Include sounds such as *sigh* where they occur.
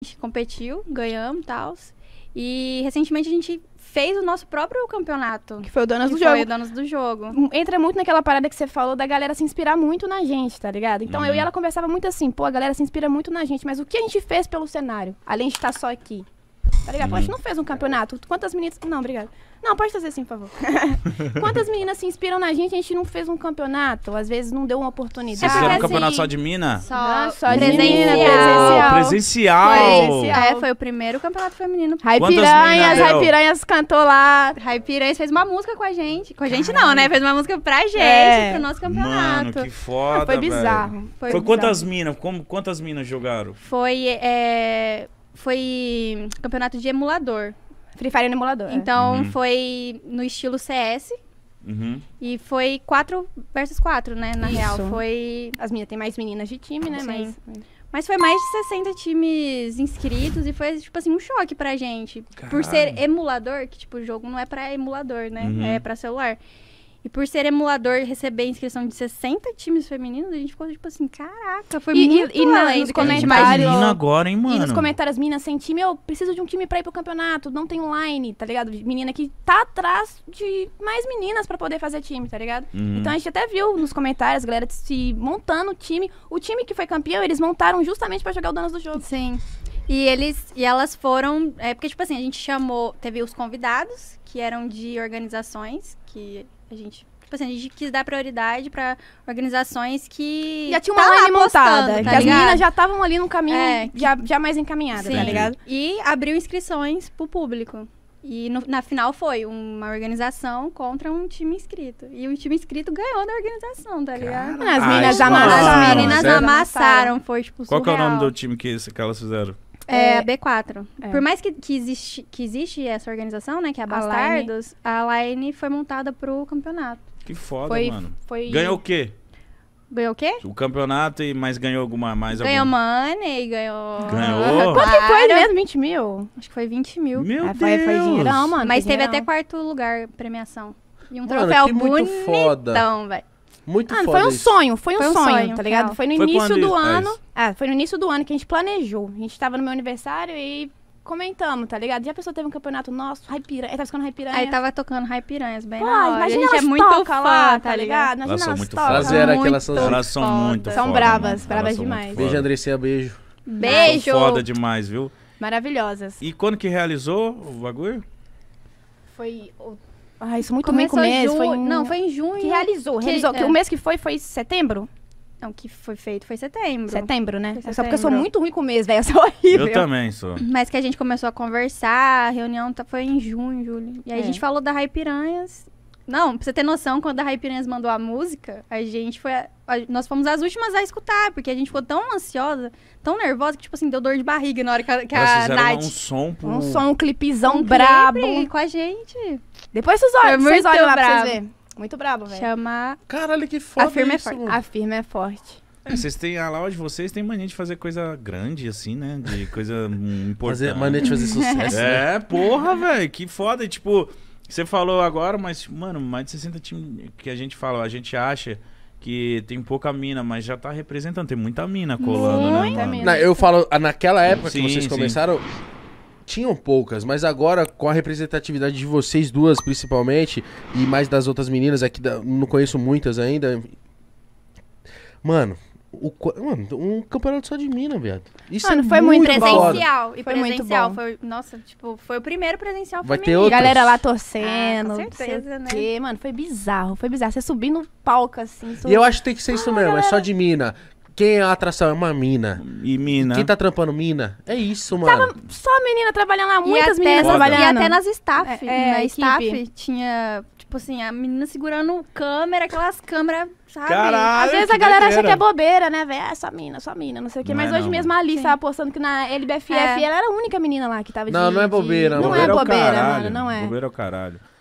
A gente competiu, ganhamos e tal. E recentemente a gente fez o nosso próprio campeonato. Que foi o Donas que do foi Jogo. Foi o Donas do Jogo. Entra muito naquela parada que você falou da galera se inspirar muito na gente, tá ligado? Então uhum. eu e uhum. ela conversava muito assim, pô, a galera se inspira muito na gente, mas o que a gente fez pelo cenário? Além de estar só aqui. Tá ligado? A gente não fez um campeonato. Quantas meninas. Não, obrigada. Não, pode fazer assim, por favor. *laughs* Quantas meninas se inspiram na gente? A gente não fez um campeonato. Às vezes não deu uma oportunidade. Vocês fizeram um campeonato só de mina? Só, não, ah, só de presencial. mina. Presencial. Presencial. presencial. É, foi o primeiro campeonato feminino. Rai Quantas Piranhas, Rai Piranhas cantou lá. Rai Piranhas fez uma música com a gente. Com a gente Caramba. não, né? Fez uma música pra é. gente, é. pro nosso campeonato. Mano, que foda, ah, Foi bizarro. Foi, foi bizarro. quantas minas? Como, quantas minas jogaram? Foi... É foi campeonato de emulador. Free Fire no emulador. É. Então uhum. foi no estilo CS. Uhum. E foi 4 versus 4, né? Na Isso. real, foi. As meninas tem mais meninas de time, né? Mas, mas foi mais de 60 times inscritos e foi, tipo assim, um choque pra gente. Caralho. Por ser emulador, que, tipo, o jogo não é pra emulador, né? Uhum. É pra celular. E por ser emulador receber inscrição de 60 times femininos, a gente ficou tipo assim, caraca, foi e, muito e, e além nos comentários. Imagina tá agora, hein, mano. E nos comentários, meninas sem time, eu preciso de um time pra ir pro campeonato, não tem online, tá ligado? Menina que tá atrás de mais meninas pra poder fazer time, tá ligado? Uhum. Então a gente até viu nos comentários, galera se montando o time. O time que foi campeão, eles montaram justamente pra jogar o Danos do Jogo. Sim. E eles e elas foram. É porque, tipo assim, a gente chamou. Teve os convidados, que eram de organizações, que a gente. Tipo assim, a gente quis dar prioridade pra organizações que. Já tinha uma tá line montada. Tá as meninas já estavam ali no caminho, é, já, já mais encaminhadas, tá ligado? E abriu inscrições pro público. E no, na final foi uma organização contra um time inscrito. E o time inscrito ganhou da organização, tá ligado? Cara, as é. meninas amassaram. As meninas amassaram, foi tipo Qual que é o nome do time que, que elas fizeram? É, é, a B4. É. Por mais que, que, existe, que existe essa organização, né? Que é a Bastardos, a Line, foi montada pro campeonato. Que foda, foi, mano. Foi... Ganhou o quê? Ganhou o quê? O campeonato, e mas ganhou alguma mais Ganhou money, ganhou. Ganhou? *laughs* Quanto que foi mesmo? 20 mil? Acho que foi 20 mil. Meu é, Deus. Foi, foi mano. Mas teve até quarto lugar premiação. E um mano, troféu bonitão, velho. Muito ah, foda. Foi um isso. sonho, foi um, foi um sonho, sonho, tá ligado? Foi no foi início do isso? É ano. É, foi no início do ano que a gente planejou. A gente tava no meu aniversário e comentamos, tá ligado? Já a pessoa teve um campeonato nosso, Raipiranha, tava Hype Raipiranha. Aí tava tocando Raipiranhas bem Pô, na hora. Imagina a gente é muito fã, lá, tá, tá ligado? Imagina elas, São muito fãs. Elas, eram aquelas, são, elas são muito São bravas, bravas demais. Beijo, Andressinha, beijo. Beijo. Foda demais, viu? Maravilhosas. E quando que realizou o bagulho? Foi outro. Ah, isso muito bem com o mês. Ju... Foi em... Não, foi em junho. Que realizou, que, realizou. É. Que o é. mês que foi, foi setembro? Não, que foi feito foi setembro. Setembro, né? Setembro. Só porque eu sou muito ruim com o mês, velho. Eu sou horrível. Eu também sou. Mas que a gente começou a conversar, a reunião tá, foi em junho, julho. E aí é. a gente falou da Rai Piranhas não, pra você ter noção, quando a Raipirinhas mandou a música, a gente foi. A, a, nós fomos as últimas a escutar, porque a gente ficou tão ansiosa, tão nervosa, que, tipo assim, deu dor de barriga na hora que a, que Nossa, a Nath. um som pro... Um som, um clipezão um brabo. Clipe com a gente. Depois vocês olham, é vocês olham lá pra vocês verem. Muito brabo, velho. Chama. Caralho, que foda. A firma é isso. é forte. A firma é forte. É, vocês têm, a loja de vocês tem mania de fazer coisa grande, assim, né? De coisa *laughs* hum, importante. Fazer, mania de fazer sucesso. É, né? porra, velho. Que foda. E, tipo, você falou agora, mas, mano, mais de 60 times que a gente fala, a gente acha que tem pouca mina, mas já tá representando, tem muita mina colando, né, muita né? Mina. eu falo, ah, naquela época sim, que vocês sim. começaram, tinham poucas, mas agora com a representatividade de vocês duas principalmente e mais das outras meninas aqui, é não conheço muitas ainda. Mano, o, mano, um campeonato só de mina, viado. Isso mano, é foi muito presencial. E foi presencial. Foi, nossa, tipo, foi o primeiro presencial Vai feminino. ter A Galera lá ah, torcendo. Ah, certeza, né? Que, mano, foi bizarro. Foi bizarro. Você subir no palco, assim. E eu acho que tem que ser isso ah, mesmo. É galera. É só de mina. Quem é a atração é uma mina. E mina. Quem tá trampando mina? É isso, mano. Tava só menina trabalhando lá, muitas meninas trabalhando. E até nas staff. É, é na equipe. staff tinha Tipo assim, a menina segurando câmera, aquelas câmeras, sabe? Caralho, Às vezes a galera acha que é bobeira, né, velho? Ah, é só mina, só mina, não sei o quê. Não é mas é hoje não, mesmo a Alice tava postando que na LBFF é. ela era a única menina lá que tava de. Não, não é bobeira, de... não, não é bobeira, é mano, não é. Bobeira é o caralho.